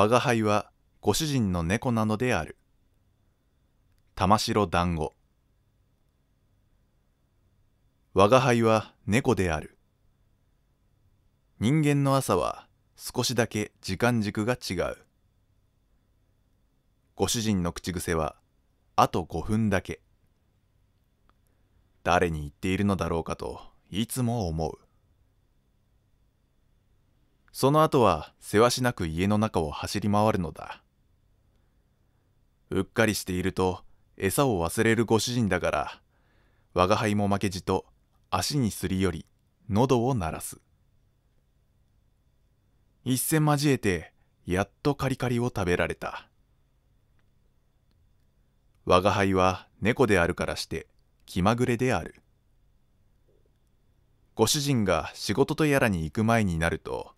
吾輩はご主人の猫なのである玉城団子吾輩は猫である人間の朝は少しだけ時間軸が違うご主人の口癖はあと5分だけ誰に言っているのだろうかといつも思うその後はせわしなく家の中を走り回るのだうっかりしていると餌を忘れるご主人だから我が輩も負けじと足にすり寄り喉を鳴らす一戦交えてやっとカリカリを食べられた我が輩は猫であるからして気まぐれであるご主人が仕事とやらに行く前になると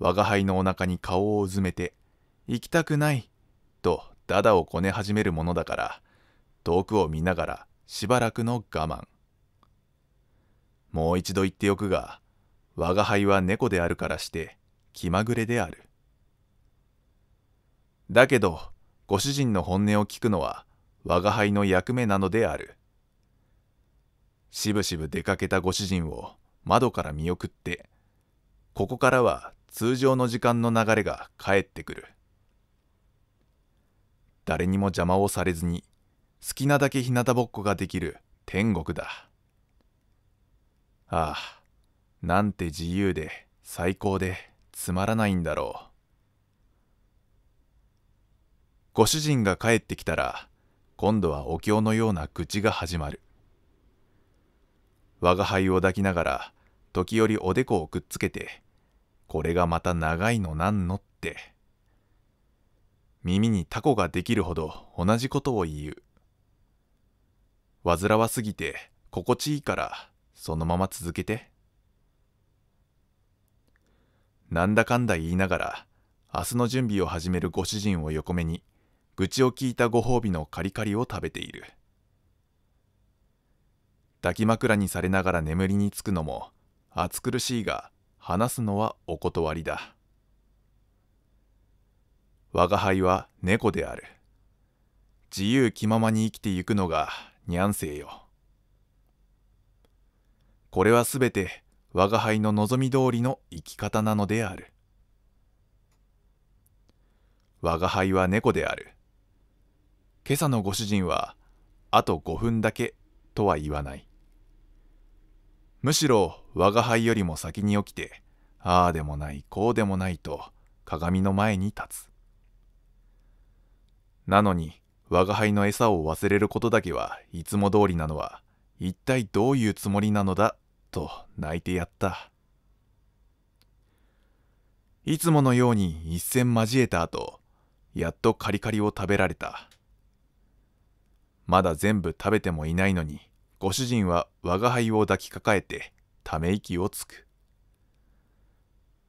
我が輩のお腹に顔をうずめて、行きたくない、とダダをこね始めるものだから、遠くを見ながらしばらくの我慢。もう一度言っておくが、我が輩は猫であるからして気まぐれである。だけど、ご主人の本音を聞くのは我が輩の役目なのである。しぶしぶ出かけたご主人を窓から見送って、ここからは通常の時間の流れが返ってくる誰にも邪魔をされずに好きなだけ日向ぼっこができる天国だああなんて自由で最高でつまらないんだろうご主人が帰ってきたら今度はお経のような愚痴が始まる我が輩を抱きながら時折おでこをくっつけてこれがまた長いのなんのって。耳にタコができるほど同じことを言う。煩わすぎて心地いいからそのまま続けて。なんだかんだ言いながら明日の準備を始めるご主人を横目に愚痴を聞いたご褒美のカリカリを食べている。抱き枕にされながら眠りにつくのも暑苦しいが話すのはお断りだ。我が輩は猫である。自由気ままに生きてゆくのがニャンセイよ。これはすべて我が輩の望み通りの生き方なのである。我が輩は猫である。今朝のご主人はあと5分だけとは言わない。むしろ我が輩よりも先に起きてああでもないこうでもないと鏡の前に立つなのに我が輩の餌を忘れることだけはいつも通りなのは一体どういうつもりなのだと泣いてやったいつものように一戦交えた後やっとカリカリを食べられたまだ全部食べてもいないのにご主人は我が輩を抱きかかえてため息をつく。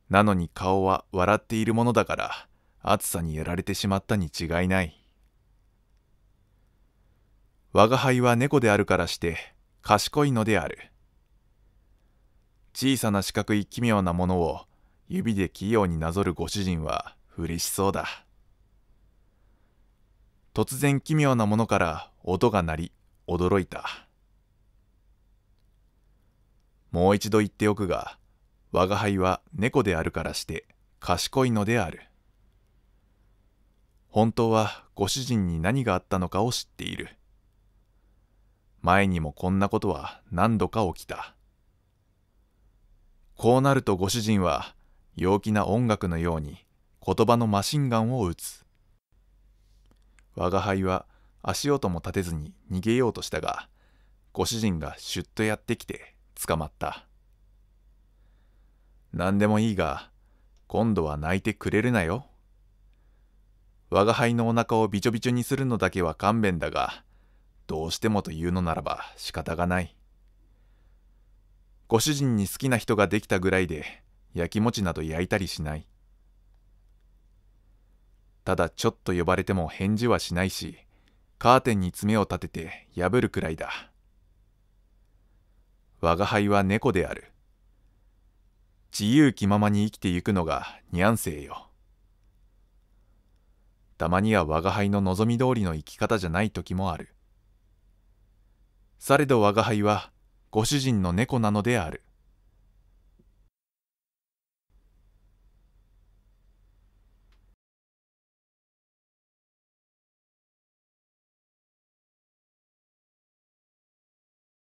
なのに顔は笑っているものだから暑さにやられてしまったに違いない。我が輩は猫であるからして賢いのである。小さな四角い奇妙なものを指で器用になぞるご主人は嬉しそうだ。突然奇妙なものから音が鳴り驚いた。もう一度言っておくが、我が輩は猫であるからして賢いのである。本当はご主人に何があったのかを知っている。前にもこんなことは何度か起きた。こうなるとご主人は陽気な音楽のように言葉のマシンガンを打つ。我が輩は足音も立てずに逃げようとしたが、ご主人がシュッとやってきて捕まった。何でもいいが、今度は泣いてくれるなよ。我が輩のお腹をびちょびちょにするのだけは勘弁だが、どうしてもというのならば仕方がない。ご主人に好きな人ができたぐらいで、焼きもちなど焼いたりしない。ただちょっと呼ばれても返事はしないし、カーテンに爪を立てて破るくらいだ。我が輩は猫である。自由気ままに生きてゆくのがニャンセイよ。たまには我が輩の望み通りの生き方じゃない時もある。されど我が輩はご主人の猫なのである。